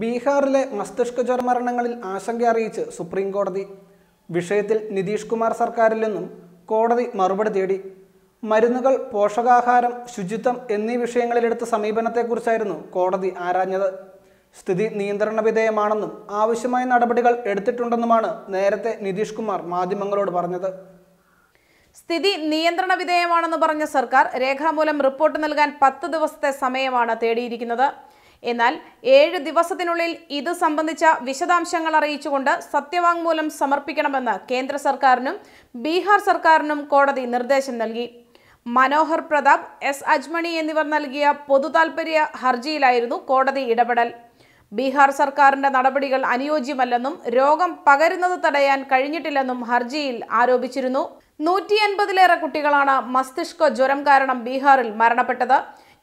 ബീഹാറിലെ ജ്വര മരണങ്ങളിൽ ആശങ്ക അറിയിച്ച് സുപ്രീം കോടതി വിഷയത്തിൽ നിതീഷ് കുമാർ സർക്കാരിൽ നിന്നും കോടതി മറുപടി തേടി മരുന്നുകൾ പോഷകാഹാരം ശുചിത്വം എന്നീ വിഷയങ്ങളിലെടുത്ത സമീപനത്തെക്കുറിച്ചായിരുന്നു കോടതി ആരാഞ്ഞത് സ്ഥിതി നിയന്ത്രണ വിധേയമാണെന്നും ആവശ്യമായ നടപടികൾ എടുത്തിട്ടുണ്ടെന്നുമാണ് നേരത്തെ നിതീഷ് കുമാർ മാധ്യമങ്ങളോട് പറഞ്ഞത് സ്ഥിതി നിയന്ത്രണ വിധേയമാണെന്ന് പറഞ്ഞ സർക്കാർ രേഖാമൂലം റിപ്പോർട്ട് നൽകാൻ പത്ത് ദിവസത്തെ സമയമാണ് തേടിയിരിക്കുന്നത് എന്നാൽ ഏഴ് ദിവസത്തിനുള്ളിൽ ഇത് സംബന്ധിച്ച വിശദാംശങ്ങൾ അറിയിച്ചുകൊണ്ട് സത്യവാങ്മൂലം സമർപ്പിക്കണമെന്ന് കേന്ദ്ര സർക്കാരിനും ബീഹാർ സർക്കാരിനും കോടതി നിർദ്ദേശം നൽകി മനോഹർ പ്രതാപ് എസ് അജ്മണി എന്നിവർ നൽകിയ പൊതുതാൽപര്യ ഹർജിയിലായിരുന്നു കോടതി ഇടപെടൽ ബീഹാർ സർക്കാരിന്റെ നടപടികൾ അനുയോജ്യമല്ലെന്നും രോഗം പകരുന്നത് തടയാൻ കഴിഞ്ഞിട്ടില്ലെന്നും ഹർജിയിൽ ആരോപിച്ചിരുന്നു നൂറ്റി എൺപതിലേറെ കുട്ടികളാണ് മസ്തിഷ്ക ജ്വരം കാരണം ബീഹാറിൽ മരണപ്പെട്ടത്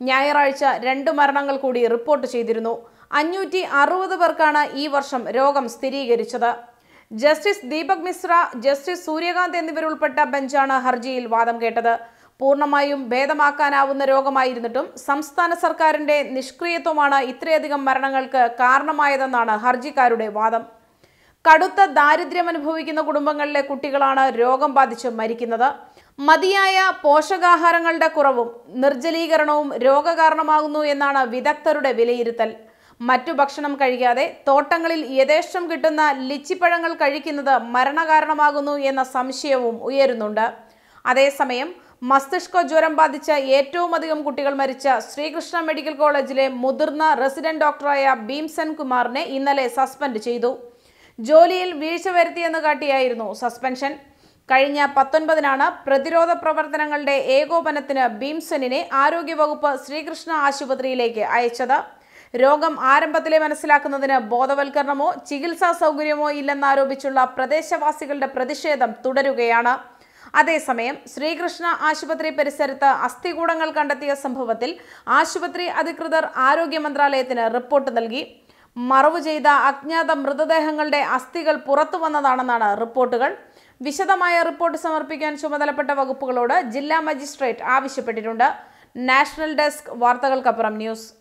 ഞായറാഴ്ച രണ്ട് മരണങ്ങൾ കൂടി റിപ്പോർട്ട് ചെയ്തിരുന്നു അഞ്ഞൂറ്റി അറുപത് പേർക്കാണ് ഈ വർഷം രോഗം സ്ഥിരീകരിച്ചത് ജസ്റ്റിസ് ദീപക് മിശ്ര ജസ്റ്റിസ് സൂര്യകാന്ത് എന്നിവരുൾപ്പെട്ട ബെഞ്ചാണ് ഹർജിയിൽ വാദം കേട്ടത് പൂർണ്ണമായും ഭേദമാക്കാനാവുന്ന രോഗമായിരുന്നിട്ടും സംസ്ഥാന സർക്കാരിന്റെ നിഷ്ക്രിയത്വമാണ് ഇത്രയധികം മരണങ്ങൾക്ക് കാരണമായതെന്നാണ് ഹർജിക്കാരുടെ വാദം കടുത്ത ദാരിദ്ര്യം അനുഭവിക്കുന്ന കുടുംബങ്ങളിലെ കുട്ടികളാണ് രോഗം ബാധിച്ച് മരിക്കുന്നത് മതിയായ പോഷകാഹാരങ്ങളുടെ കുറവും നിർജ്ജലീകരണവും രോഗകാരണമാകുന്നു എന്നാണ് വിദഗ്ധരുടെ വിലയിരുത്തൽ മറ്റു ഭക്ഷണം കഴിക്കാതെ തോട്ടങ്ങളിൽ യഥേഷ്ടം കിട്ടുന്ന ലിച്ചിപ്പഴങ്ങൾ കഴിക്കുന്നത് മരണകാരണമാകുന്നു എന്ന സംശയവും ഉയരുന്നുണ്ട് അതേസമയം മസ്തിഷ്ക ജ്വരം ബാധിച്ച ഏറ്റവും അധികം കുട്ടികൾ മരിച്ച ശ്രീകൃഷ്ണ മെഡിക്കൽ കോളേജിലെ മുതിർന്ന റെസിഡന്റ് ഡോക്ടറായ ഭീംസൻ കുമാറിനെ ഇന്നലെ സസ്പെൻഡ് ചെയ്തു ജോലിയിൽ വീഴ്ച വരുത്തിയെന്ന് കാട്ടിയായിരുന്നു സസ്പെൻഷൻ കഴിഞ്ഞ പത്തൊൻപതിനാണ് പ്രതിരോധ പ്രവർത്തനങ്ങളുടെ ഏകോപനത്തിന് ഭീംസെനിനെ ആരോഗ്യവകുപ്പ് ശ്രീകൃഷ്ണ ആശുപത്രിയിലേക്ക് അയച്ചത് രോഗം ആരംഭത്തിലെ മനസ്സിലാക്കുന്നതിന് ബോധവൽക്കരണമോ ചികിത്സാ സൗകര്യമോ ഇല്ലെന്നാരോപിച്ചുള്ള പ്രദേശവാസികളുടെ പ്രതിഷേധം തുടരുകയാണ് അതേസമയം ശ്രീകൃഷ്ണ ആശുപത്രി പരിസരത്ത് അസ്ഥികൂടങ്ങൾ കണ്ടെത്തിയ സംഭവത്തിൽ ആശുപത്രി അധികൃതർ ആരോഗ്യ മന്ത്രാലയത്തിന് റിപ്പോർട്ട് നൽകി മറവ് ചെയ്ത അജ്ഞാത മൃതദേഹങ്ങളുടെ അസ്ഥികൾ പുറത്തു വന്നതാണെന്നാണ് റിപ്പോർട്ടുകൾ വിശദമായ റിപ്പോർട്ട് സമർപ്പിക്കാൻ ചുമതലപ്പെട്ട വകുപ്പുകളോട് ജില്ലാ മജിസ്ട്രേറ്റ് ആവശ്യപ്പെട്ടിട്ടുണ്ട് നാഷണൽ ഡെസ്ക് വാർത്തകൾക്കപ്പുറം ന്യൂസ്